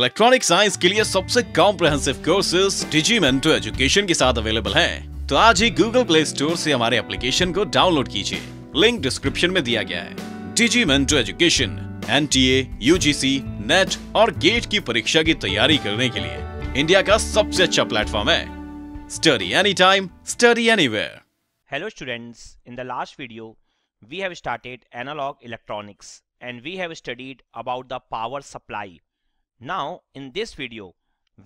Electronic science के लिए सबसे comprehensive courses Digimen to education के साथ अवेलेबल है तो आज ही गूगल प्ले स्टोर से हमारे एप्लीकेशन को डाउनलोड कीजिए लिंक डिस्क्रिप्शन में दिया गया है Digimen to education N T A U G C NET और गेट की परीक्षा की तैयारी करने के लिए इंडिया का सबसे अच्छा प्लेटफॉर्म है study any time study any hello students in the last video we have started analog electronics and we have studied about the power supply Now in this video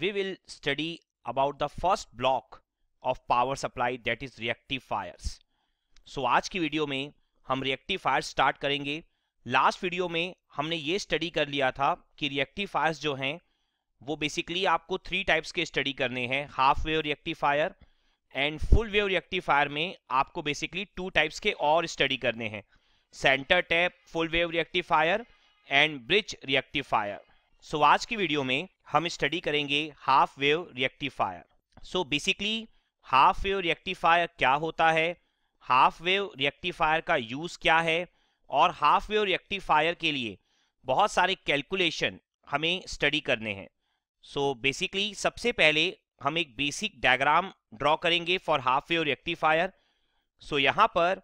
we will study about the first block of power supply that is reactifiers. So so, आज की video में हम rectifier start करेंगे लास्ट video में हमने ये study कर लिया था कि रिएक्टिफायर्स जो हैं वो बेसिकली आपको थ्री टाइप्स के स्टडी करने हैं half wave rectifier and full wave rectifier में आपको बेसिकली टू टाइप्स के और स्टडी करने हैं centre tap full wave rectifier and bridge rectifier so आज की वीडियो में हम स्टडी करेंगे half wave rectifier so basically half wave rectifier क्या होता है हाफ वेव रिएक्टिफायर का यूज़ क्या है और हाफ वेव रिएक्टिफायर के लिए बहुत सारे कैलकुलेशन हमें स्टडी करने हैं सो so, बेसिकली सबसे पहले हम एक बेसिक डायग्राम ड्रॉ करेंगे for half wave rectifier so यहाँ पर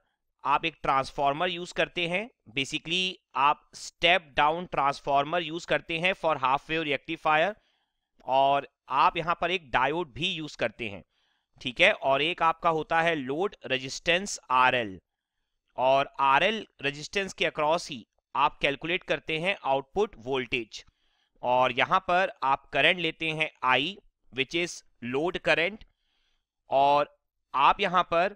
आप एक ट्रांसफार्मर यूज करते हैं बेसिकली आप स्टेप डाउन ट्रांसफार्मर यूज करते हैं फॉर हाफ वेव रिएक्टिफायर और आप यहां पर एक डायोड भी यूज करते हैं ठीक है और एक आपका होता है लोड रेजिस्टेंस आर और आर रेजिस्टेंस के अक्रॉस ही आप कैलकुलेट करते हैं आउटपुट वोल्टेज और यहां पर आप करंट लेते हैं I which is load current और आप यहां पर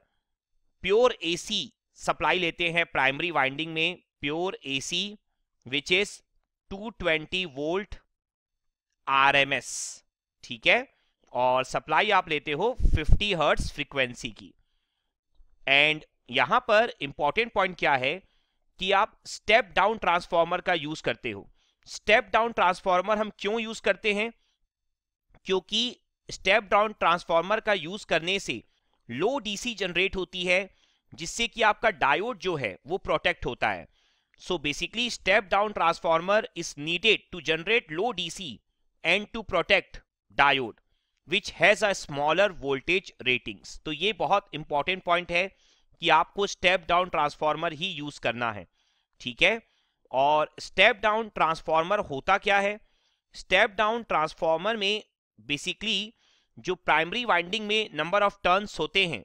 प्योर एसी सप्लाई लेते हैं प्राइमरी वाइंडिंग में pure AC which is 220 volt RMS ठीक है और सप्लाई आप लेते हो 50 हर्ट्स फ्रीक्वेंसी की एंड यहां पर इंपॉर्टेंट पॉइंट क्या है कि आप स्टेप डाउन ट्रांसफार्मर का यूज करते हो स्टेप डाउन ट्रांसफार्मर हम क्यों यूज करते हैं क्योंकि स्टेप डाउन ट्रांसफार्मर का यूज करने से लो डीसी जनरेट होती है जिससे कि आपका डायोड जो है वो प्रोटेक्ट होता है so basically step down transformer is needed to generate low DC and to protect diode which has a smaller voltage ratings तो ये बहुत इंपॉर्टेंट पॉइंट है कि आपको स्टेप डाउन ट्रांसफॉर्मर ही यूज करना है ठीक है और स्टेप डाउन ट्रांसफॉर्मर होता क्या है स्टेप डाउन ट्रांसफॉर्मर में बेसिकली जो प्राइमरी वाइंडिंग में नंबर ऑफ टर्न्स होते हैं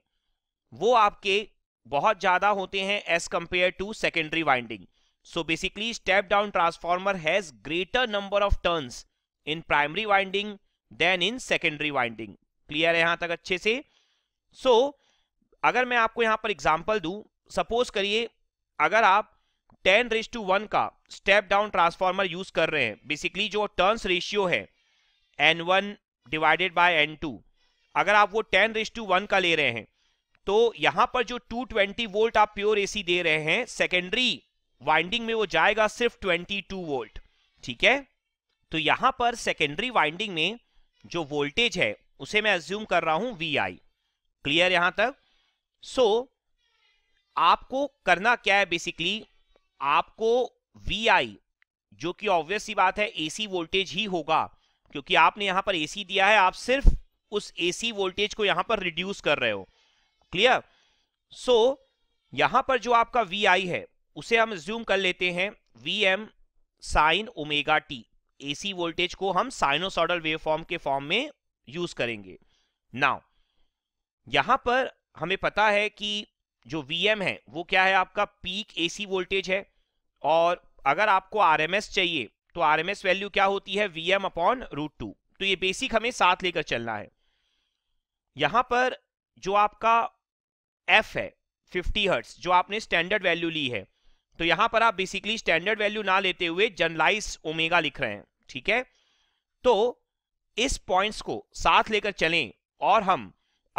वो आपके बहुत ज़्यादा होते हैं as compare to secondary winding so basically step down transformer has greater number of turns in primary winding than in secondary winding clear है यहां तक अच्छे से सो so, अगर मैं आपको यहां पर एग्जाम्पल दू सपोज करिए अगर आप टेन रेस टू वन का स्टेप डाउन ट्रांसफॉर्मर यूज कर रहे हैं बेसिकली जो टर्न्स रेशियो है N one divided by N two अगर आप वो टेन रेस टू वन का ले रहे हैं तो यहां पर जो 220 वोल्ट आप प्योर एसी दे रहे हैं सेकेंडरी वाइंडिंग में वो जाएगा सिर्फ 22 वोल्ट ठीक है तो यहां पर सेकेंडरी वाइंडिंग में जो वोल्टेज है उसे मैं एज्यूम कर रहा हूं वी आई क्लियर यहां तक सो so, आपको करना क्या है बेसिकली आपको वी आई जो कि ऑब्वियस सी बात है एसी वोल्टेज ही होगा क्योंकि आपने यहां पर एसी दिया है आप सिर्फ उस एसी वोल्टेज को यहां पर रिड्यूस कर रहे हो क्लियर सो यहां पर जो आपका वी आई है उसे हम ज्यूम कर लेते हैं V M sine omega T AC voltage को हम साइनोसॉडल वेव फॉर्म के फॉर्म में यूज करेंगे नाउ यहां पर हमें पता है कि जो Vm है वो क्या है आपका पीक एसी वोल्टेज है और अगर आपको आरएमएस चाहिए तो आरएमएस वैल्यू क्या होती है एम अपॉन रूट टू तो ये बेसिक हमें साथ लेकर चलना है यहां पर जो आपका एफ है 50 हर्ट्स जो आपने स्टैंडर्ड वैल्यू ली है तो यहां पर आप बेसिकली स्टैंडर्ड वैल्यू ना लेते हुए जनरलाइज ओमेगा लिख रहे हैं ठीक है तो इस पॉइंट्स को साथ लेकर चलें और हम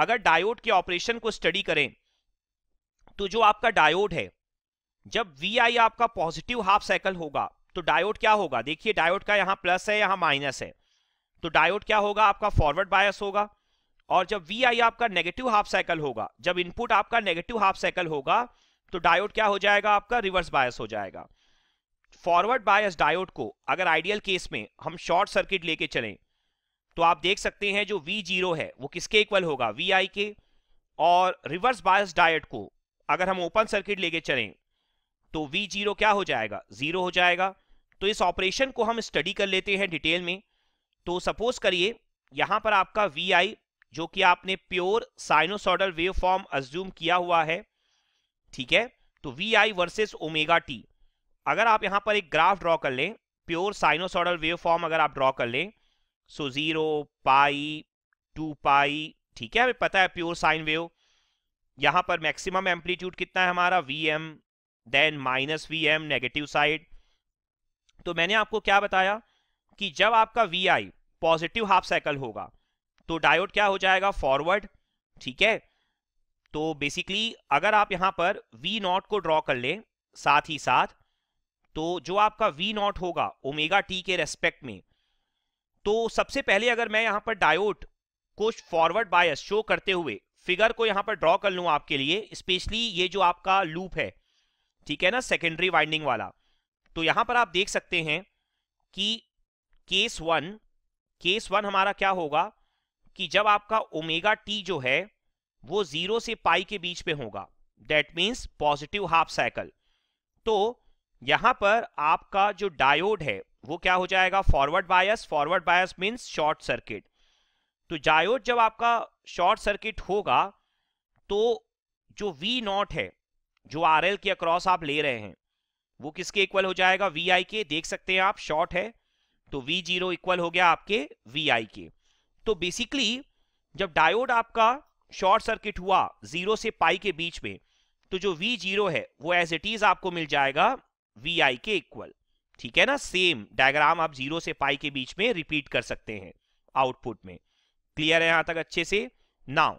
अगर डायोड के ऑपरेशन को स्टडी करें तो जो आपका डायोड है जब वी आई आपका पॉजिटिव हाफ साइकिल होगा तो डायोड क्या होगा देखिए डायोड का यहां प्लस है यहां माइनस है तो डायोड क्या होगा आपका फॉरवर्ड बायस होगा और जब वी आई आपका नेगेटिव हाफ साइकिल होगा जब इनपुट आपका नेगेटिव हाफ साइकिल होगा तो डायोड क्या हो जाएगा आपका रिवर्स बायस हो जाएगा फॉरवर्ड बायस डायोड को अगर आइडियल केस में हम शॉर्ट सर्किट लेके चलें तो आप देख सकते हैं जो वी जीरो है वो किसके इक्वल होगा वी आई के और रिवर्स बायस डायोड को अगर हम ओपन सर्किट लेके चलें तो वी जीरो क्या हो जाएगा जीरो हो जाएगा तो इस ऑपरेशन को हम स्टडी कर लेते हैं डिटेल में तो सपोज करिए यहां पर आपका वी आई जो कि आपने pure sinusoidal wave form assume किया हुआ है ठीक है तो V I versus omega T अगर आप यहां पर एक ग्राफ ड्रॉ कर लें प्योर साइनोसॉडल वेव फॉर्म अगर आप ड्रॉ कर लें सो जीरो पाई टू पाई ठीक है हमें पता है प्योर साइन वेव यहां पर मैक्सिमम एम्पलीट्यूड कितना है हमारा V M then minus V M negative side तो मैंने आपको क्या बताया कि जब आपका V I positive half cycle होगा तो डायोड क्या हो जाएगा फॉरवर्ड ठीक है तो बेसिकली अगर आप यहां पर वी नॉट को ड्रॉ कर ले साथ ही साथ तो जो आपका वी नॉट होगा ओमेगा टी के रेस्पेक्ट में तो सबसे पहले अगर मैं यहां पर डायोड को फॉरवर्ड बायस शो करते हुए फिगर को यहां पर ड्रॉ कर लूं आपके लिए स्पेशली ये जो आपका लूप है ठीक है ना सेकेंडरी वाइंडिंग वाला तो यहां पर आप देख सकते हैं कि केस वन केस वन हमारा क्या होगा कि जब आपका ओमेगा टी जो है वो जीरो से पाई के बीच पे होगा that means positive half cycle तो यहां पर आपका जो डायोड है वो क्या हो जाएगा forward bias forward bias means short circuit तो डायोड जब आपका शॉर्ट सर्किट होगा तो जो वी नॉट है जो आर एल के अक्रॉस आप ले रहे हैं वो किसके इक्वल हो जाएगा वी आई के देख सकते हैं आप शॉर्ट है तो वी जीरो इक्वल हो गया आपके वी आई के तो बेसिकली जब डायोड आपका शॉर्ट सर्किट हुआ जीरो से पाई के बीच में तो जो वी जीरो है वो एज इट इज आपको मिल जाएगा वी आई के इक्वल ठीक है ना सेम डायग्राम आप जीरो से पाई के बीच में रिपीट कर सकते हैं आउटपुट में क्लियर है यहां तक अच्छे से नाउ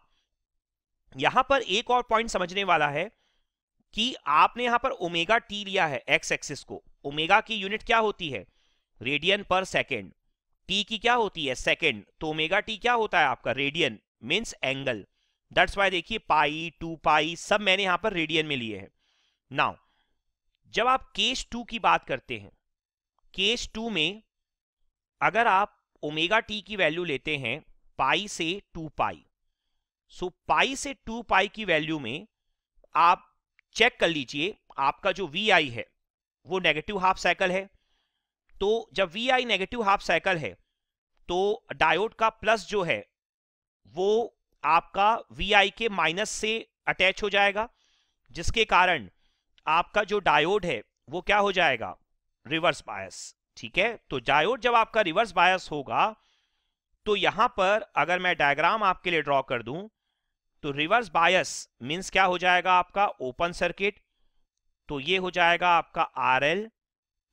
यहां पर एक और पॉइंट समझने वाला है कि आपने यहां पर ओमेगा टी लिया है एक्स एक्सिस को ओमेगा की यूनिट क्या होती है रेडियन पर सेकेंड टी की क्या होती है सेकेंड तो ओमेगा टी क्या होता है आपका radian means angle that's why देखिए पाई टू पाई सब मैंने यहां पर रेडियन में लिए हैं नाउ जब आप केस टू की बात करते हैं केस टू में अगर आप ओमेगा टी की वैल्यू लेते हैं पाई से टू पाई सो पाई से टू पाई की वैल्यू में आप चेक कर लीजिए आपका जो वी आई है वो नेगेटिव हाफ साइकिल है तो जब V I negative half cycle है तो डायोड का प्लस जो है वो आपका वी आई के माइनस से अटैच हो जाएगा जिसके कारण आपका जो डायोड है वो क्या हो जाएगा रिवर्स बायस ठीक है तो डायोड जब आपका रिवर्स बायस होगा तो यहां पर अगर मैं डायग्राम आपके लिए ड्रॉ कर दूं तो रिवर्स बायस मींस क्या हो जाएगा आपका ओपन सर्किट तो ये हो जाएगा आपका R L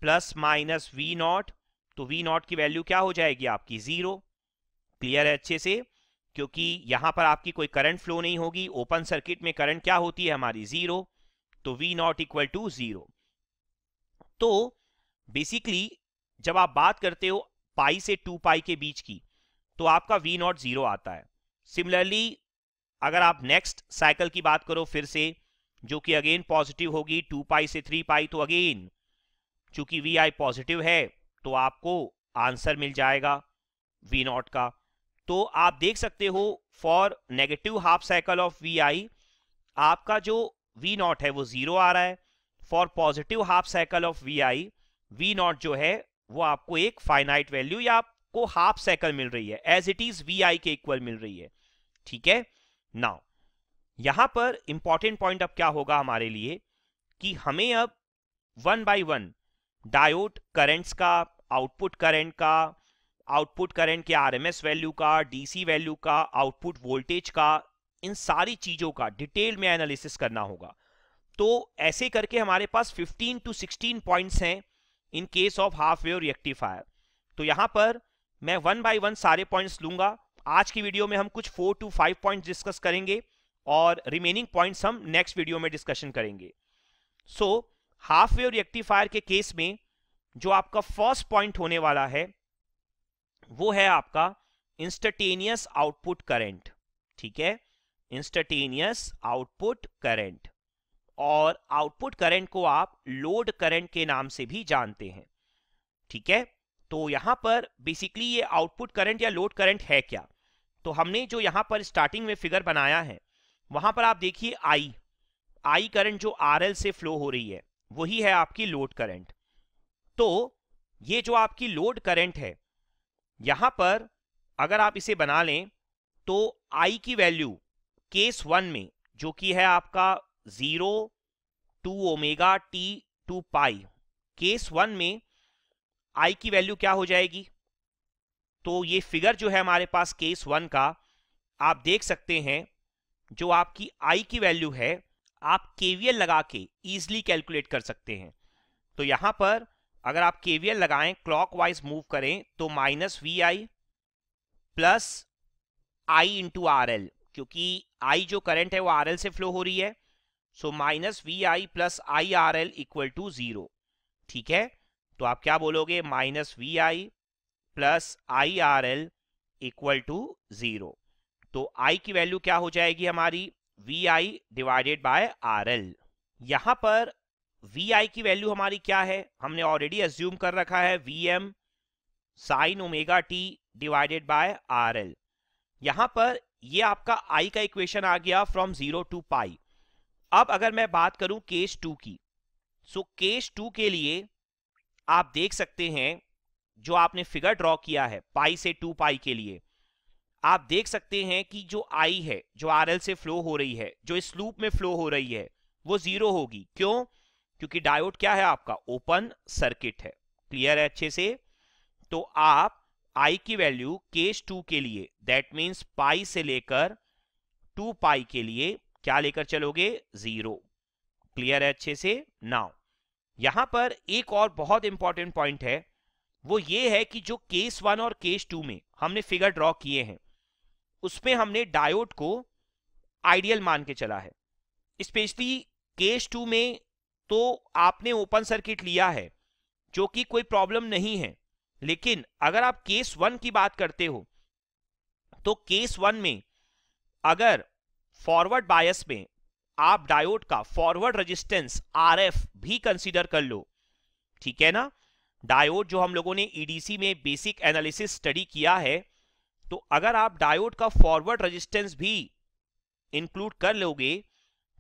plus minus V naught तो वी नॉट की वैल्यू क्या हो जाएगी आपकी जीरो क्लियर है अच्छे से क्योंकि यहां पर आपकी कोई करंट फ्लो नहीं होगी ओपन सर्किट में करंट क्या होती है हमारी जीरो तो V naught equal to zero तो बेसिकली जब आप बात करते हो पाई से टू पाई के बीच की तो आपका वी नॉट जीरो आता है सिमिलरली अगर आप नेक्स्ट साइकिल की बात करो फिर से जो कि अगेन पॉजिटिव होगी टू पाई से थ्री पाई तो अगेन चूंकि वी आई पॉजिटिव है तो आपको आंसर मिल जाएगा वी नॉट का तो आप देख सकते हो for negative half cycle of V I आपका जो वी नॉट है वो जीरो आ रहा है for positive half cycle of V I V naught जो है वो आपको एक फाइनाइट वैल्यू या आपको हाफ साइकिल मिल रही है as it is V I के इक्वल मिल रही है ठीक है नाउ यहां पर इंपॉर्टेंट पॉइंट अब क्या होगा हमारे लिए कि हमें अब one by one diode currents का आउटपुट करेंट का आउटपुट करेंट के आरएमएस वैल्यू का डीसी वैल्यू का आउटपुट वोल्टेज का इन सारी चीज़ों का डिटेल में एनालिसिस करना होगा तो ऐसे करके हमारे पास 15 टू 16 पॉइंट्स हैं in case of half wave rectifier तो यहां पर मैं वन बाय वन सारे पॉइंट्स लूंगा आज की वीडियो में हम कुछ four two five points discuss करेंगे और रिमेनिंग पॉइंट्स हम नेक्स्ट वीडियो में डिस्कशन करेंगे so so, half wave rectifier के केस में जो आपका फर्स्ट पॉइंट होने वाला है वो है आपका इंस्टटेनियस आउटपुट करंट ठीक है इंस्टटेनियस आउटपुट करंट और आउटपुट करंट को आप लोड करंट के नाम से भी जानते हैं ठीक है तो यहां पर बेसिकली ये आउटपुट करंट या लोड करंट है क्या तो हमने जो यहां पर स्टार्टिंग में फिगर बनाया है वहां पर आप देखिए आई आई करंट जो आरएल से फ्लो हो रही है वही है आपकी लोड करंट तो ये जो आपकी लोड करंट है यहां पर अगर आप इसे बना लें तो आई की वैल्यू केस वन में जो कि है आपका zero to omega T to pi case one में आई की वैल्यू क्या हो जाएगी तो ये फिगर जो है हमारे पास केस वन का आप देख सकते हैं जो आपकी आई की वैल्यू है आप केवीएल लगा के ईजिली कैलकुलेट कर सकते हैं तो यहां पर अगर आप केवीएल लगाएं क्लॉकवाइज मूव करें तो minus V I plus I into R L क्योंकि आई जो करंट है वो आर एल से फ्लो हो रही है so minus V I plus I R L equal to zero ठीक है तो आप क्या बोलोगे minus V I plus I R L equal to zero तो आई की वैल्यू क्या हो जाएगी हमारी V I divided by R L यहाँ पर वी आई की वैल्यू हमारी क्या है हमने ऑलरेडी एज्यूम कर रखा है V M sine omega T divided by R L यहाँ पर ये आपका आई का इक्वेशन आ गया फ्रॉम जीरो टू पाई अब अगर मैं बात करूं केस टू की सो केस टू के लिए आप देख सकते हैं जो आपने फिगर ड्रॉ किया है पाई से टू पाई के लिए आप देख सकते हैं कि जो आई है जो आर से फ्लो हो रही है जो इस लूप में फ्लो हो रही है वो जीरो होगी क्यों क्योंकि डायोड क्या है आपका ओपन सर्किट है क्लियर है अच्छे से तो आप आई की वैल्यू केस टू के लिए दैट मीन्स पाई से लेकर टू पाई के लिए क्या लेकर चलोगे जीरो क्लियर है अच्छे से नाउ यहां पर एक और बहुत इंपॉर्टेंट पॉइंट है वो ये है कि जो केस वन और केस टू में हमने फिगर ड्रॉ किए हैं उसमें हमने डायोड को आइडियल मान के चला है स्पेशली केस टू में तो आपने ओपन सर्किट लिया है जो कि कोई प्रॉब्लम नहीं है लेकिन अगर आप केस वन की बात करते हो तो केस वन में अगर फॉरवर्ड बायस में आप डायोड का फॉरवर्ड रेजिस्टेंस आरएफ भी कंसीडर कर लो ठीक है ना डायोड जो हम लोगों ने ईडीसी e में बेसिक एनालिसिस स्टडी किया है तो अगर आप डायोड का फॉरवर्ड रेजिस्टेंस भी इंक्लूड कर लोगे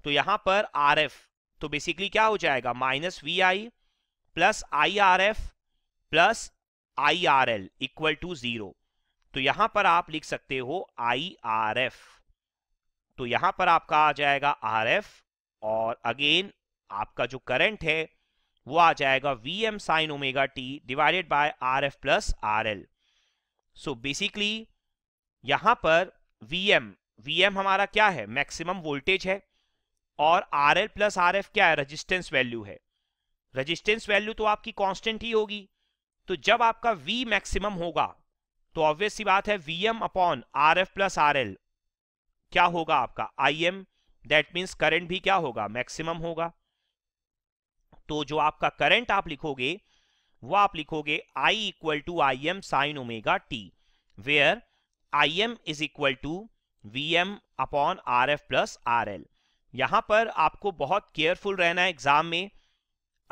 तो यहां पर आर एफ तो बेसिकली क्या हो जाएगा minus V I plus I R F plus I R L equal to zero तो यहां पर आप लिख सकते हो आई आर एफ तो यहां पर आपका आ जाएगा आर एफ और अगेन आपका जो करंट है वो आ जाएगा V M sine omega T divided by R F plus R L so basically यहां पर Vm Vm हमारा क्या है मैक्सिमम वोल्टेज है और R L plus R F क्या है रजिस्टेंस वैल्यू है रजिस्टेंस वैल्यू तो आपकी कांस्टेंट ही होगी तो जब आपका V मैक्सिमम होगा तो ऑब्वियस सी बात है V M upon R F plus R L क्या होगा आपका I M that means current भी क्या होगा मैक्सिमम होगा तो जो आपका करंट आप लिखोगे वो आप लिखोगे I equal to I M sine omega T where I M is equal to V M upon R F plus R L यहां पर आपको बहुत केयरफुल रहना है एग्जाम में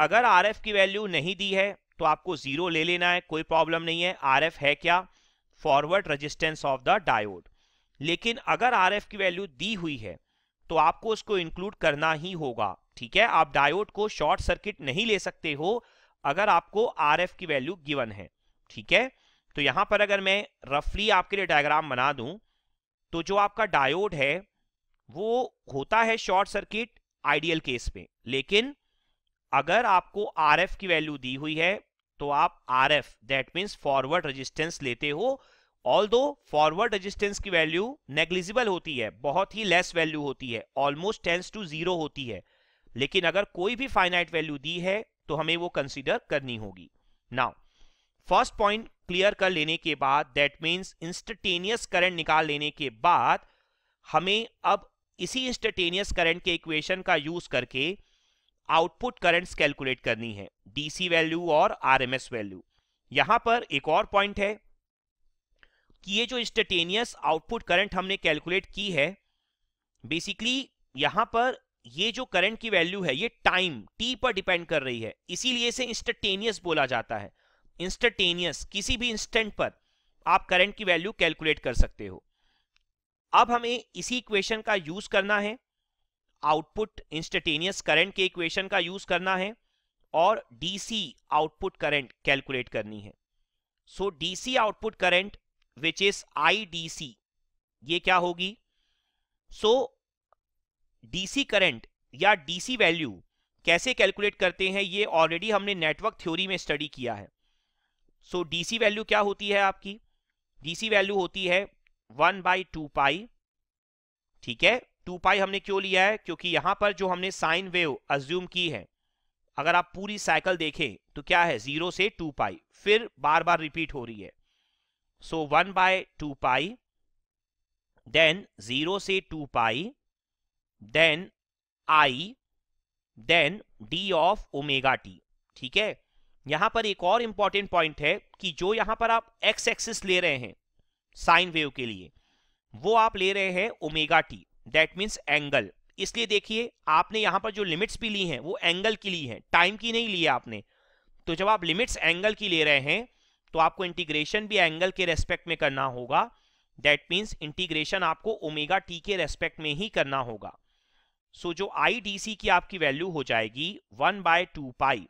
अगर आर एफ की वैल्यू नहीं दी है तो आपको जीरो ले लेना है कोई प्रॉब्लम नहीं है आर एफ है क्या forward resistance of the diode लेकिन अगर आर एफ की वैल्यू दी हुई है तो आपको उसको इंक्लूड करना ही होगा ठीक है आप डायोड को शॉर्ट सर्किट नहीं ले सकते हो अगर आपको आर एफ की वैल्यू गिवन है ठीक है तो यहां पर अगर मैं रफली आपके लिए डायग्राम बना दूं तो जो आपका डायोड है वो होता है शॉर्ट सर्किट आइडियल केस में लेकिन अगर आपको आर की वैल्यू दी हुई है तो आप R F that means forward resistance लेते हो ऑल दो फॉरवर्ड रजिस्टेंस की वैल्यू नेग्लिजिबल होती है बहुत ही लेस वैल्यू होती है ऑलमोस्ट टेंस टू जीरो होती है लेकिन अगर कोई भी फाइनाइट वैल्यू दी है तो हमें वो कंसिडर करनी होगी नाउ फर्स्ट पॉइंट क्लियर कर लेने के बाद दैट मीन्स इंस्टेटेनियस करंट निकाल लेने के बाद हमें अब इसी इंस्टेटेनियस करंट के इक्वेशन का यूज करके आउटपुट करंट्स कैलकुलेट करनी है डीसी वैल्यू और आरएमएस वैल्यू यहां पर एक और पॉइंट है कि ये जो इंस्टेटेनियस आउटपुट करंट हमने कैलकुलेट की है बेसिकली यहां पर ये जो करंट की वैल्यू है ये टाइम टी पर डिपेंड कर रही है इसीलिए इसे इंस्टेंटेनियस बोला जाता है इंस्टेंटेनियस किसी भी इंस्टेंट पर आप करंट की वैल्यू कैलकुलेट कर सकते हो अब हमें इसी इक्वेशन का यूज करना है आउटपुट इंस्टटेनियस करंट के इक्वेशन का यूज करना है और डीसी आउटपुट करंट कैलकुलेट करनी है so DC output current which is IDC ये क्या होगी सो डीसी करंट या डीसी वैल्यू कैसे कैलकुलेट करते हैं ये ऑलरेडी हमने नेटवर्क थ्योरी में स्टडी किया है सो डीसी वैल्यू क्या होती है आपकी डीसी वैल्यू होती है वन बाई टू पाई ठीक है टू पाई हमने क्यों लिया है क्योंकि यहां पर जो हमने साइन वेव अज्यूम की है अगर आप पूरी साइकिल देखें तो क्या है जीरो से टू पाई फिर बार बार रिपीट हो रही है so one by two pi then zero से two pi then I then d of omega t ठीक है यहां पर एक और इंपॉर्टेंट पॉइंट है कि जो यहां पर आप एक्स एक्सिस ले रहे हैं साइन वेव के लिए वो आप ले रहे हैं omega t that means angle इसलिए देखिए आपने यहां पर जो लिमिट्स भी ली हैं वो एंगल की ली है टाइम की नहीं ली है आपने तो जब आप लिमिट्स एंगल की ले रहे हैं तो आपको इंटीग्रेशन भी एंगल के रेस्पेक्ट में करना होगा दैट मीन्स इंटीग्रेशन आपको ओमेगा टी के रेस्पेक्ट में ही करना होगा सो so, जो आई डी सी की आपकी वैल्यू हो जाएगी one by two pi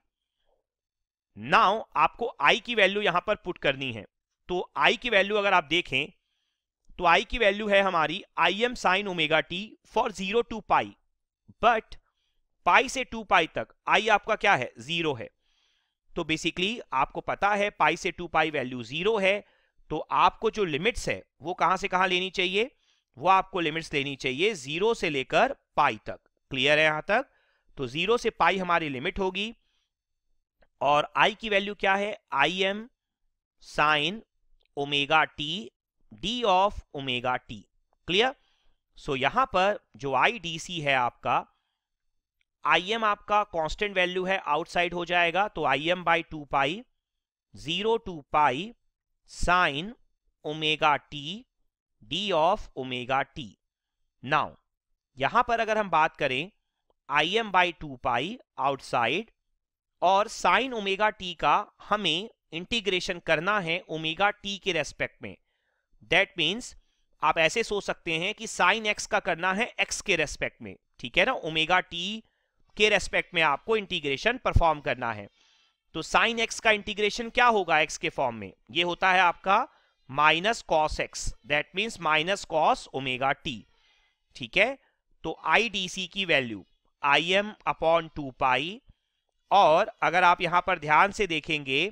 now आपको आई की वैल्यू यहां पर पुट करनी है तो आई की वैल्यू अगर आप देखें तो आई की वैल्यू है हमारी I M sine omega t for zero to pi but pi से टू पाई तक आई आपका क्या है जीरो है तो बेसिकली आपको पता है पाई से टू पाई वैल्यू जीरो है तो आपको जो लिमिट्स है वो कहां से कहां लेनी चाहिए वो आपको लिमिट्स लेनी चाहिए जीरो से लेकर पाई तक क्लियर है यहां तक तो जीरो से पाई हमारी लिमिट होगी और आई की वैल्यू क्या है I M sine omega t d of omega t clear so यहां पर जो आई डी सी है आपका आई एम आपका कांस्टेंट वैल्यू है आउटसाइड हो जाएगा तो I M by two pi zero to pi sine omega t d of omega t now यहां पर अगर हम बात करें I M by two pi outside और साइन ओमेगा टी का हमें इंटीग्रेशन करना है ओमेगा टी के रेस्पेक्ट में दैट मीन्स आप ऐसे सोच सकते हैं कि साइन एक्स का करना है एक्स के रेस्पेक्ट में ठीक है ना ओमेगा टी के रेस्पेक्ट में आपको इंटीग्रेशन परफॉर्म करना है तो साइन एक्स का इंटीग्रेशन क्या होगा एक्स के फॉर्म में ये होता है आपका minus cos x that means minus cos omega t ठीक है तो आई डी सी की value I m upon two pi और अगर आप यहां पर ध्यान से देखेंगे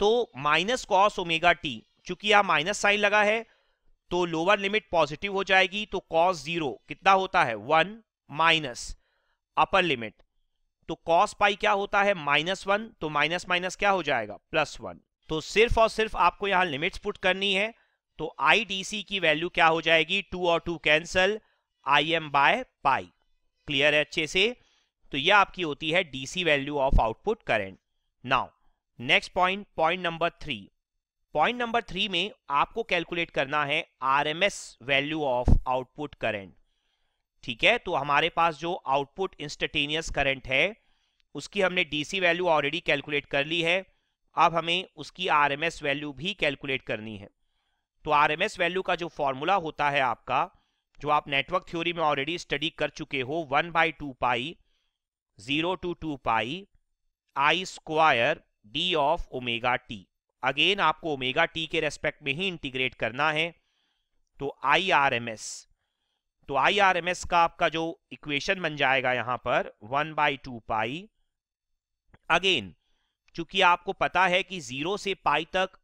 तो माइनस कॉस ओमेगा टी चूंकि यहां माइनस साइन लगा है तो लोअर लिमिट पॉजिटिव हो जाएगी तो कॉस जीरो कितना होता है वन माइनस अपर लिमिट तो कॉस पाई क्या होता है माइनस वन तो माइनस माइनस क्या हो जाएगा प्लस वन तो सिर्फ और सिर्फ आपको यहां लिमिट्स पुट करनी है तो आईडीसी की वैल्यू क्या हो जाएगी टू और two cancel I M by pi clear है अच्छे से तो ये आपकी होती है DC value of output current now next point point number three point number three में आपको कैलकुलेट करना है RMS value of output current ठीक है तो हमारे पास जो आउटपुट इंस्टेटेनियस करंट है उसकी हमने डीसी वैल्यू ऑलरेडी कैलकुलेट कर ली है अब हमें उसकी आरएमएस वैल्यू भी कैलकुलेट करनी है तो आरएमएस वैल्यू का जो फॉर्मूला होता है आपका जो आप नेटवर्क थ्योरी में ऑलरेडी स्टडी कर चुके हो one by two pi 0 to 2 pi i square d of omega t again आपको ओमेगा टी के रेस्पेक्ट में ही इंटीग्रेट करना है तो आई आर एम एस तो आई आर एम एस का आपका जो इक्वेशन बन जाएगा यहां पर one by two pi again चूंकि आपको पता है कि जीरो से पाई तक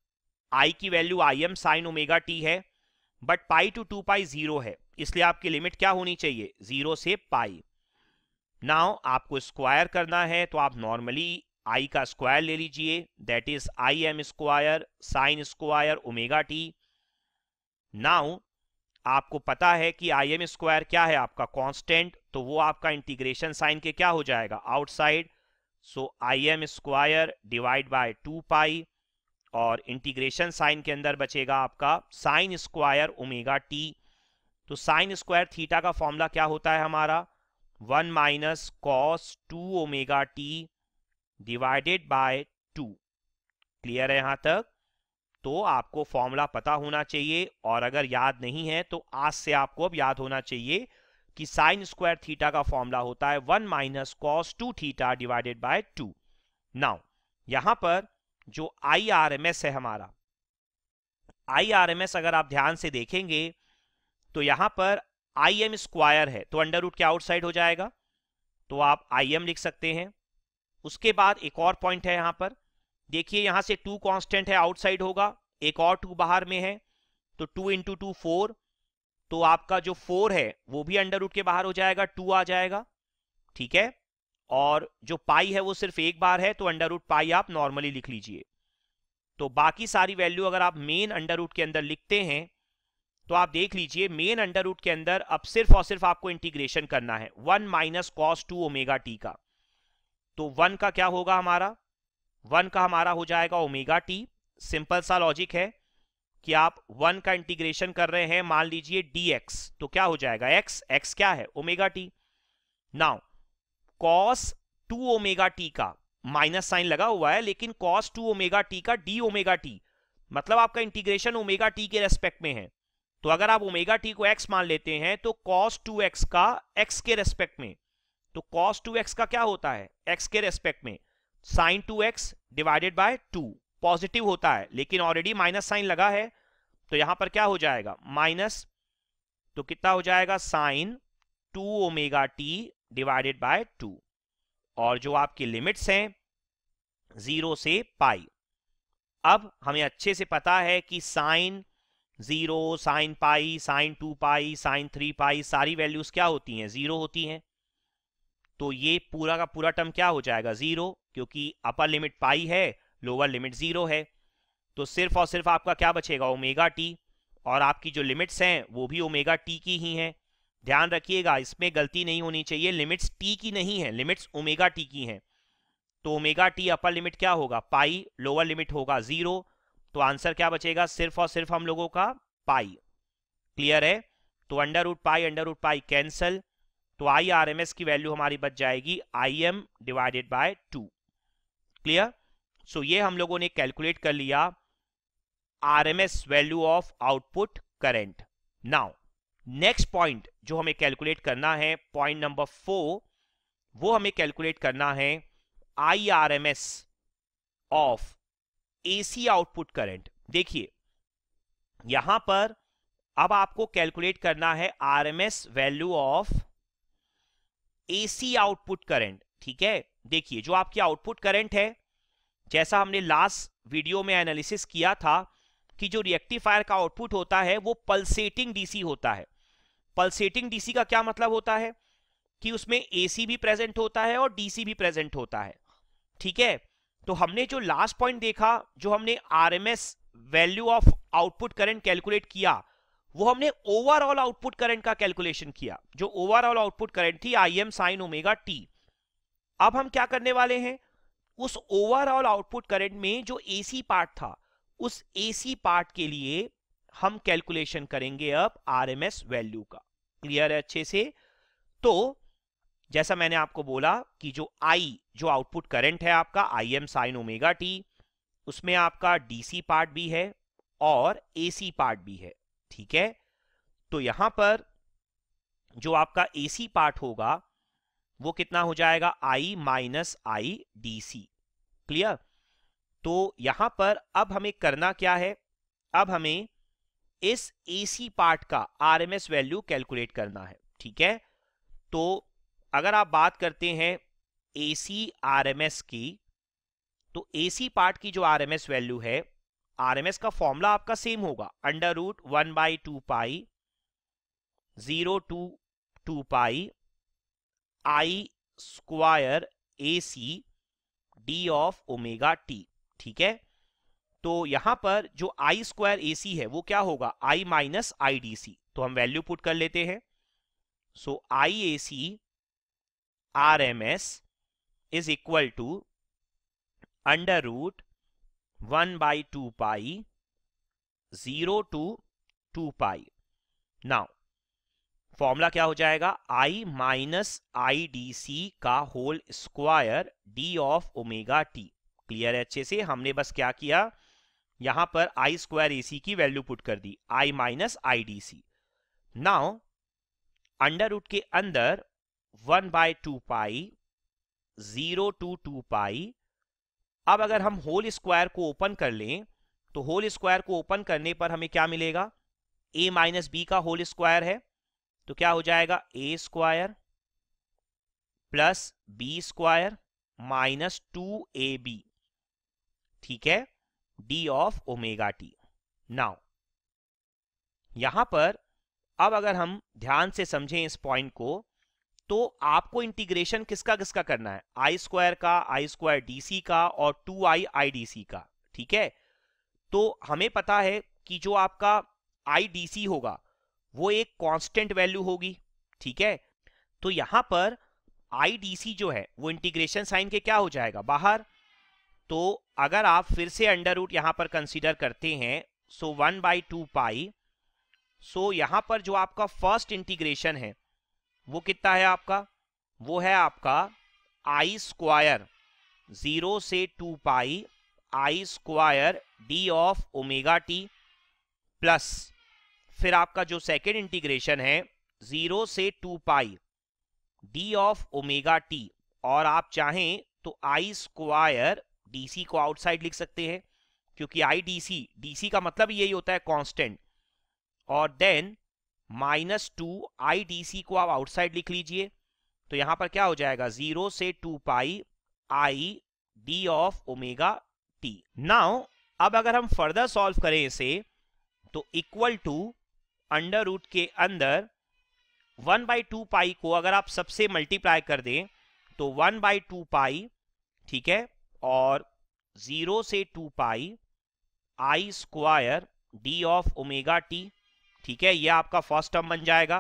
आई की value I M sine omega t है but pi to two pi zero है इसलिए आपकी लिमिट क्या होनी चाहिए जीरो से पाई नाउ आपको स्क्वायर करना है तो आप नॉर्मली आई का स्क्वायर ले लीजिए that is I M square sine square omega t now आपको पता है कि आई एम स्क्वायर क्या है आपका कांस्टेंट तो वो आपका इंटीग्रेशन साइन के क्या हो जाएगा outside so I M square divide by two pi और इंटीग्रेशन साइन के अंदर बचेगा आपका साइन स्क्वायर ओमेगा टी तो साइन स्क्वायर थीटा का फॉर्मूला क्या होता है हमारा one minus cos two omega T divided by two clear है यहां तक तो आपको फॉर्मूला पता होना चाहिए और अगर याद नहीं है तो आज से आपको अब याद होना चाहिए कि साइन स्क्वायर थीटा का फॉर्मूला होता है one minus cos two theta divided by two now यहां पर जो आई आर एम एस है हमारा आई आर एम एस अगर आप ध्यान से देखेंगे तो यहां पर आई एम स्क्वायर है तो अंडर रूट के आउटसाइड हो जाएगा तो आप आई एम लिख सकते हैं उसके बाद एक और पॉइंट है यहां पर देखिए यहां से टू कांस्टेंट है आउटसाइड होगा एक और टू बाहर में है तो टू इंटू टू फोर तो आपका जो फोर है वो भी अंडर रूट के बाहर हो जाएगा टू आ जाएगा ठीक है और जो पाई है वो सिर्फ एक बार है तो अंडर रूट पाई आप नॉर्मली लिख लीजिए तो बाकी सारी वैल्यू अगर आप मेन अंडर रूट के अंदर लिखते हैं तो आप देख लीजिए मेन अंडर रूट के अंदर अब सिर्फ और सिर्फ आपको इंटीग्रेशन करना है one minus cos two omega t का तो वन का क्या होगा हमारा वन का हमारा हो जाएगा ओमेगा टी सिंपल सा लॉजिक है कि आप वन का इंटीग्रेशन कर रहे हैं मान लीजिए डी एक्स तो क्या हो जाएगा एक्स एक्स क्या है omega t now cos two omega t का माइनस साइन लगा हुआ है लेकिन कॉस टू ओमेगा टी का डी ओमेगा टी मतलब आपका इंटीग्रेशन ओमेगा टी के रेस्पेक्ट में है तो अगर आप ओमेगा टी को एक्स मान लेते हैं तो कॉस टू एक्स का एक्स के रेस्पेक्ट में तो कॉस टू एक्स का क्या होता है एक्स के रेस्पेक्ट में sine two x divided by two positive होता है लेकिन ऑलरेडी माइनस साइन लगा है तो यहां पर क्या हो जाएगा माइनस तो कितना हो जाएगा sine two omega T divided by two और जो आपकी लिमिट्स हैं जीरो से पाई अब हमें अच्छे से पता है कि sine zero sine pi sine two pi sine three pi सारी वैल्यूज क्या होती हैं जीरो होती हैं तो ये पूरा का पूरा टर्म क्या हो जाएगा जीरो क्योंकि अपर लिमिट पाई है लोअर लिमिट जीरो है तो सिर्फ और सिर्फ आपका क्या बचेगा ओमेगा टी और आपकी जो लिमिट्स हैं वो भी ओमेगा टी की ही हैं ध्यान रखिएगा इसमें गलती नहीं होनी चाहिए लिमिट्स टी की नहीं है लिमिट्स ओमेगा टी की हैं तो ओमेगा टी अपर लिमिट क्या होगा पाई लोअर लिमिट होगा जीरो तो आंसर क्या बचेगा सिर्फ और सिर्फ हम लोगों का पाई क्लियर है तो under root pi under root pi cancel तो आई आर एम एस की वैल्यू हमारी बच जाएगी I m divided by two clear so ये हम लोगों ने कैलकुलेट कर लिया R M S value of output current now next point जो हमें कैलकुलेट करना है पॉइंट नंबर फोर वो हमें कैलकुलेट करना है I R M S of AC output current देखिए यहां पर अब आपको कैलकुलेट करना है RMS value of AC output current ठीक है देखिए जो आपकी आउटपुट करंट है जैसा हमने लास्ट वीडियो में एनालिसिस किया था कि जो रिएक्टिफायर का आउटपुट होता है वो पल्सेटिंग डीसी होता है पल्सेटिंग डीसी का क्या मतलब होता है कि उसमें एसी भी प्रेजेंट होता है और डीसी भी प्रेजेंट होता है ठीक है तो हमने जो लास्ट पॉइंट देखा जो हमने R M S value of output current calculate किया वो हमने ओवरऑल आउटपुट करंट का कैलकुलेशन किया जो ओवरऑल आउटपुट करंट थी I M sine omega t अब हम क्या करने वाले हैं उस ओवरऑल आउटपुट करंट में जो एसी पार्ट था उस एसी पार्ट के लिए हम कैलकुलेशन करेंगे अब आरएमएस वैल्यू का क्लियर है अच्छे से तो जैसा मैंने आपको बोला कि जो आई जो आउटपुट करंट है आपका I M sine omega t उसमें आपका डीसी पार्ट भी है और एसी पार्ट भी है ठीक है तो यहां पर जो आपका एसी पार्ट होगा वो कितना हो जाएगा I minus I D C clear तो यहां पर अब हमें करना क्या है अब हमें इस एसी पार्ट का आरएमएस वैल्यू कैलकुलेट करना है ठीक है तो अगर आप बात करते हैं A C R M S की तो ए सी पार्ट की जो आर एम एस वैल्यू है आर एम एस का फॉर्मूला आपका सेम होगा under root one by two pi zero to two pi I square A C d of omega t ठीक है तो यहां पर जो आई स्क्वायर ए सी है वो क्या होगा आई माइनस आई डी सी तो हम वैल्यू पुट कर लेते हैं so I A C R M S is equal to under root one by two pi zero to two pi now formula क्या हो जाएगा I minus I D C का whole square d of omega t clear है अच्छे से हमने बस क्या किया यहां पर आई स्क्वायर ए सी की वैल्यू पुट कर दी I minus I D C now under root के अंदर one by two pi zero to two pi अब अगर हम होल स्क्वायर को ओपन कर लें तो होल स्क्वायर को ओपन करने पर हमें क्या मिलेगा ए माइनस बी का होल स्क्वायर है तो क्या हो जाएगा a square plus b square minus two a b ठीक है d of omega t now यहां पर अब अगर हम ध्यान से समझें इस पॉइंट को तो आपको इंटीग्रेशन किसका किसका करना है आई स्क्वायर का आई स्क्वायर डीसी का और to I I D C का ठीक है तो हमें पता है कि जो आपका आई डी सी होगा वो एक कांस्टेंट वैल्यू होगी ठीक है तो यहां पर आई डी सी जो है वो इंटीग्रेशन साइन के क्या हो जाएगा बाहर तो अगर आप फिर से अंडर रूट यहां पर कंसिडर करते हैं so one by two pi so यहां पर जो आपका फर्स्ट इंटीग्रेशन है वो कितना है आपका वो है आपका आई स्क्वायर जीरो से two pi I square d of omega t plus फिर आपका जो सेकेंड इंटीग्रेशन है जीरो से two pi d of omega t और आप चाहें तो आई स्क्वायर डीसी को आउटसाइड लिख सकते हैं क्योंकि आई डी सी का मतलब यही होता है कांस्टेंट और then minus two I D C को आप आउटसाइड लिख लीजिए तो यहां पर क्या हो जाएगा जीरो से two pi I d of omega t now अब अगर हम फर्दर सॉल्व करें इसे तो इक्वल टू अंडर रूट के अंदर वन बाई टू पाई को अगर आप सबसे मल्टीप्लाई कर दें तो वन बाई टू पाई ठीक है और जीरो से two pi I square d of omega t ठीक है ये आपका फर्स्ट टर्म बन जाएगा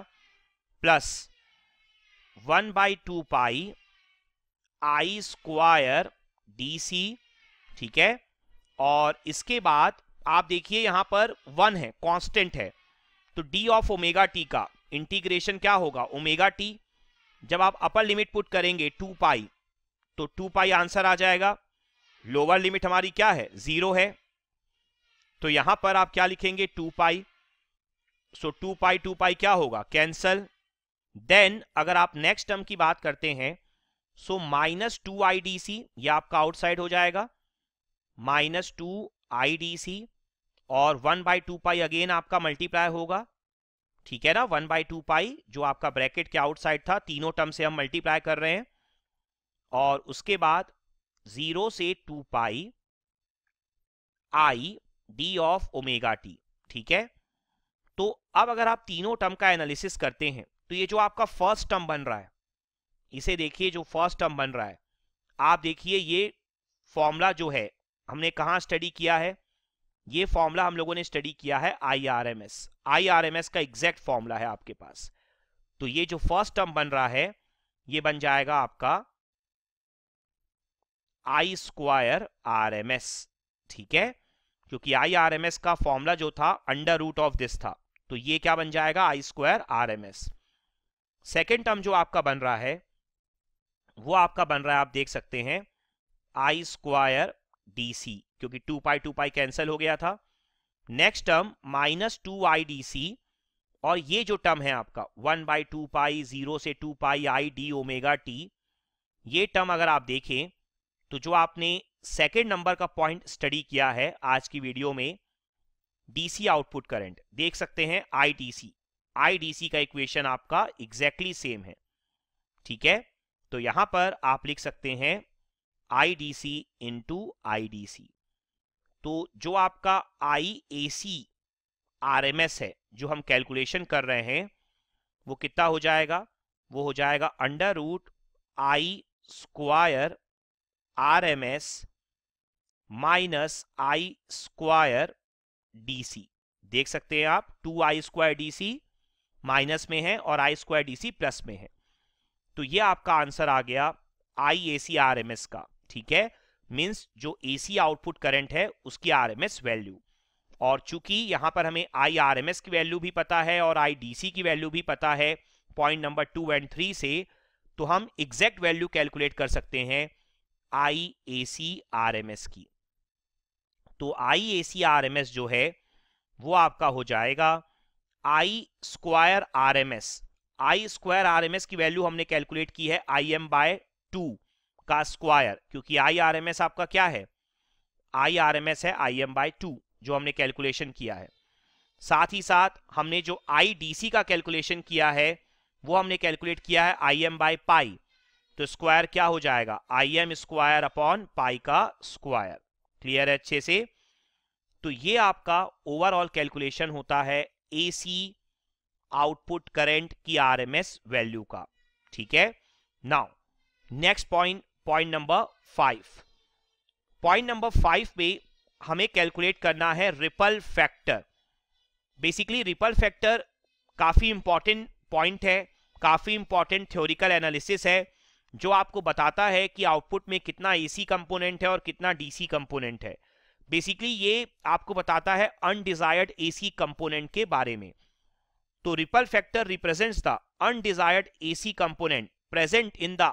plus one by two pi I square D C ठीक है और इसके बाद आप देखिए यहां पर वन है कांस्टेंट है तो डी ऑफ ओमेगा टी का इंटीग्रेशन क्या होगा ओमेगा टी जब आप अपर लिमिट पुट करेंगे टू पाई तो टू पाई आंसर आ जाएगा लोअर लिमिट हमारी क्या है जीरो है तो यहां पर आप क्या लिखेंगे two pi so two pi two pi क्या होगा कैंसल देन अगर आप नेक्स्ट टर्म की बात करते हैं so minus two I D C यह आपका आउटसाइड हो जाएगा minus two I D C और one by two pi again आपका मल्टीप्लाई होगा ठीक है ना वन बाई टू पाई जो आपका ब्रैकेट के आउटसाइड था तीनों टर्म से हम मल्टीप्लाई कर रहे हैं और उसके बाद जीरो से two pi I d of omega t ठीक है तो अब अगर आप तीनों टर्म का एनालिसिस करते हैं तो ये जो आपका फर्स्ट टर्म बन रहा है इसे देखिए जो फर्स्ट टर्म बन रहा है आप देखिए ये फॉर्मूला जो है हमने कहा स्टडी किया है ये फॉर्मूला हम लोगों ने स्टडी किया है आईआरएमएस आईआरएमएस का एग्जैक्ट फॉर्मूला है आपके पास तो ये जो फर्स्ट टर्म बन रहा है ये बन जाएगा आपका I square R M S ठीक है क्योंकि आई आर एम एस का फॉर्मूला जो था अंडर रूट ऑफ दिस था तो ये क्या बन जाएगा I square R M S second term जो आपका बन रहा है वो आपका बन रहा है आप देख सकते हैं आई स्क्वायर डी सी क्योंकि two pi two pi cancel हो गया था next term minus two I D C और ये जो टर्म है आपका one by two pi zero से two pi I D omega T ये टर्म अगर आप देखें तो जो आपने सेकेंड नंबर का पॉइंट स्टडी किया है आज की वीडियो में डीसी आउटपुट करंट देख सकते हैं आईडीसी आईडीसी का इक्वेशन आपका एग्जैक्टली exactly सेम है ठीक है तो यहां पर आप लिख सकते हैं आईडीसी इंटू आईडीसी तो जो आपका I A C R M S है जो हम कैलकुलेशन कर रहे हैं वो कितना हो जाएगा वो हो जाएगा under root I square RMS minus I square dc देख सकते हैं आप two I square D C minus में है और I square D C plus में है तो ये आपका आंसर आ गया I A C R M S का ठीक है मीन्स जो ए सी आउटपुट करंट है उसकी आर एम एस वैल्यू और चूंकि यहां पर हमें आई आर एम एस की वैल्यू भी पता है और आई डी सी की वैल्यू भी पता है point number two and three से तो हम एग्जैक्ट वैल्यू कैलकुलेट कर सकते हैं I A C R M S की तो I A C R M S जो है वो आपका हो जाएगा I square R M S I square R M S की वैल्यू हमने कैलकुलेट की है आई एम बाय टू का स्क्वायर क्योंकि आई आर एम एस आपका क्या है आई आर एम एस है आई एम बाय टू जो हमने कैलकुलेशन किया है साथ ही साथ हमने जो आई डी सी का कैलकुलेशन किया है वो हमने कैलकुलेट किया है आई एम बाय पाई तो स्क्वायर क्या हो जाएगा I M square upon pi का स्क्वायर क्लियर है अच्छे से तो ये आपका ओवरऑल कैलकुलेशन होता है एसी आउटपुट करंट की आरएमएस वैल्यू का ठीक है now next point point number five point number five पे हमें कैलकुलेट करना है ripple factor basically ripple factor काफी इंपॉर्टेंट पॉइंट है काफी इंपॉर्टेंट थ्योरिकल एनालिसिस है जो आपको बताता है कि आउटपुट में कितना एसी कंपोनेंट है और कितना डीसी कंपोनेंट है बेसिकली ये आपको बताता है अनडिजायर्ड एसी कंपोनेंट के बारे में तो ripple factor represents the undesired AC component present in the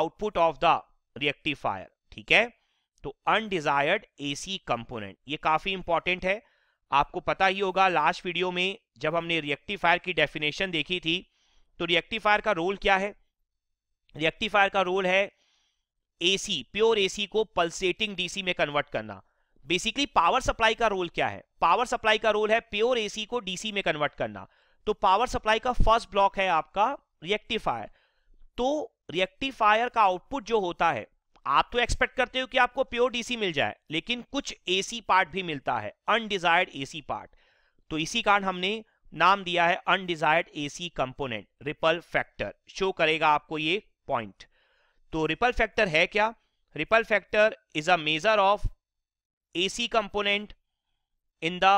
output of the rectifier ठीक है तो अनडिजायर्ड एसी कंपोनेंट ये काफी इंपॉर्टेंट है आपको पता ही होगा लास्ट वीडियो में जब हमने रिएक्टिफायर की डेफिनेशन देखी थी तो रिएक्टिफायर का रोल क्या है रेक्टिफायर का रोल है एसी प्योर एसी को पल्सेटिंग डीसी में कन्वर्ट करना बेसिकली पावर सप्लाई का रोल क्या है पावर सप्लाई का रोल है प्योर एसी को डीसी में कन्वर्ट करना तो पावर सप्लाई का फर्स्ट ब्लॉक है आपका रिएक्टिफायर तो रिएक्टिफायर का आउटपुट जो होता है आप तो एक्सपेक्ट करते हो कि आपको प्योर डीसी मिल जाए लेकिन कुछ एसी पार्ट भी मिलता है अनडिजायर्ड एसी पार्ट तो इसी कारण हमने नाम दिया है undesired AC component ripple factor show करेगा आपको ये पॉइंट तो रिपल फैक्टर है क्या ripple factor is a measure of A C component in the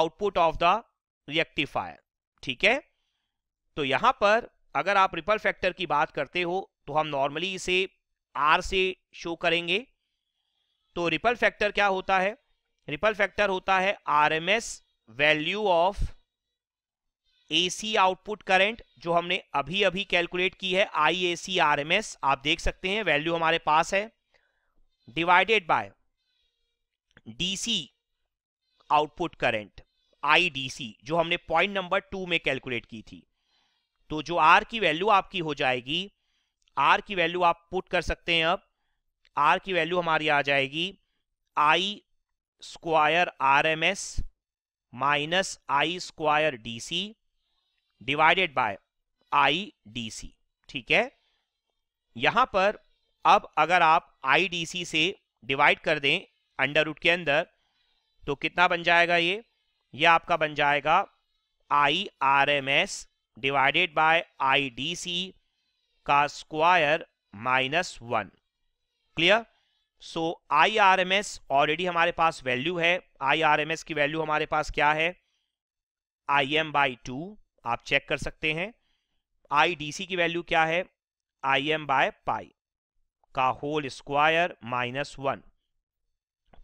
output of the rectifier ठीक है तो यहां पर अगर आप रिपल फैक्टर की बात करते हो तो हम नॉर्मली इसे आर से शो करेंगे तो रिपल फैक्टर क्या होता है रिपल फैक्टर होता है R M S value of AC output current जो हमने अभी अभी कैलकुलेट की है I A C R M S आप देख सकते हैं वैल्यू हमारे पास है divided by DC output current IDC जो हमने पॉइंट नंबर टू में कैलकुलेट की थी तो जो आर की वैल्यू आपकी हो जाएगी आर की वैल्यू आप पुट कर सकते हैं अब आर की वैल्यू हमारी आ जाएगी I square R M S minus I square D C divided by I D C ठीक है यहां पर अब अगर आप आई डी सी से डिवाइड कर दें अंडर रूट के अंदर तो कितना बन जाएगा ये ये आपका बन जाएगा I R M S divided by I D C का square minus one clear so I R M S already हमारे पास वैल्यू है आई आर एम एस की वैल्यू हमारे पास क्या है आई एम बाई टू आप चेक कर सकते हैं आई डी सी की वैल्यू क्या है आई एम बाय पाई का होल स्क्वायर माइनस वन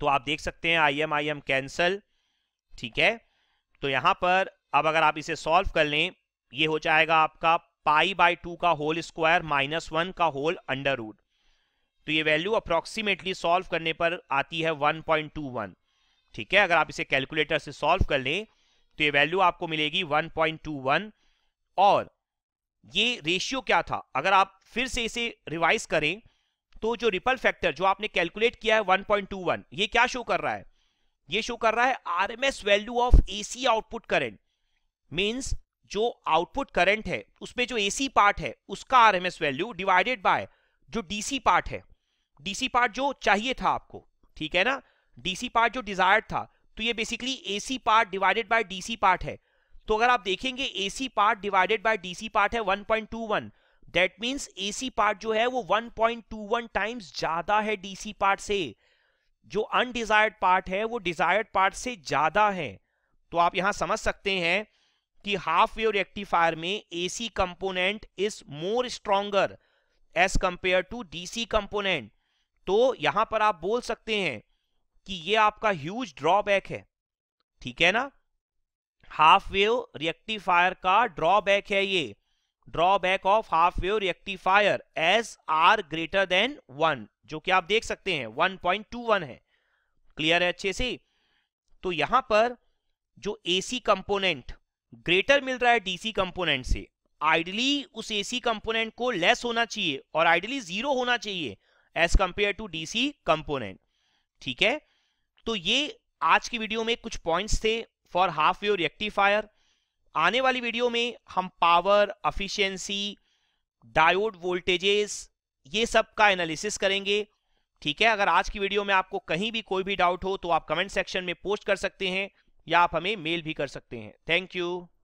तो आप देख सकते हैं I M I M cancel ठीक है तो यहां पर अब अगर आप इसे सॉल्व कर लें ये हो जाएगा आपका पाई बाय टू का होल स्क्वायर माइनस वन का होल अंडर रूट तो ये वैल्यू अप्रोक्सीमेटली सॉल्व करने पर आती है 1.21 ठीक है अगर आप इसे कैलकुलेटर से सॉल्व कर लें तो ये वैल्यू आपको मिलेगी 1.21 और ये रेशियो क्या था अगर आप फिर से इसे रिवाइज करें तो जो रिपल फैक्टर जो आपने कैलकुलेट किया है 1.21 ये क्या शो कर रहा है ये शो कर रहा है RMS value of AC output current means जो आउटपुट करंट है उसमें जो एसी पार्ट है उसका आरएमएस वैल्यू डिवाइडेड बाय जो डीसी पार्ट है डीसी पार्ट जो चाहिए था आपको ठीक है ना डीसी पार्ट जो डिजायर्ड था तो ये basically AC part divided by DC part है तो अगर आप देखेंगे AC part divided by DC part है 1.21 दैट मींस एसी पार्ट जो है वो 1.21 टाइम्स ज्यादा है डीसी पार्ट से जो अनडिजायर्ड पार्ट है वो डिजायर्ड पार्ट से ज्यादा है तो आप यहां समझ सकते हैं कि हाफ वेव रेक्टिफायर में AC component is more stronger as compare to DC component तो यहां पर आप बोल सकते हैं कि ये आपका ह्यूज ड्रॉबैक है ठीक है ना हाफ वेव रिएक्टिफायर का ड्रॉबैक है ये drawback of half wave rectifier S R greater than one जो कि आप देख सकते हैं वन है क्लियर है अच्छे से तो यहां पर जो एसी कंपोनेंट ग्रेटर मिल रहा है डीसी कंपोनेंट से आइडली उस एसी कंपोनेंट को लेस होना चाहिए और आइडली जीरो होना चाहिए as compare to DC component ठीक है तो ये आज की वीडियो में कुछ पॉइंट्स थे फॉर हाफ वेव रेक्टिफायर आने वाली वीडियो में हम पावर अफिशियंसी डायोड वोल्टेजेस ये सब का एनालिसिस करेंगे ठीक है अगर आज की वीडियो में आपको कहीं भी कोई भी डाउट हो तो आप कमेंट सेक्शन में पोस्ट कर सकते हैं या आप हमें मेल भी कर सकते हैं थैंक यू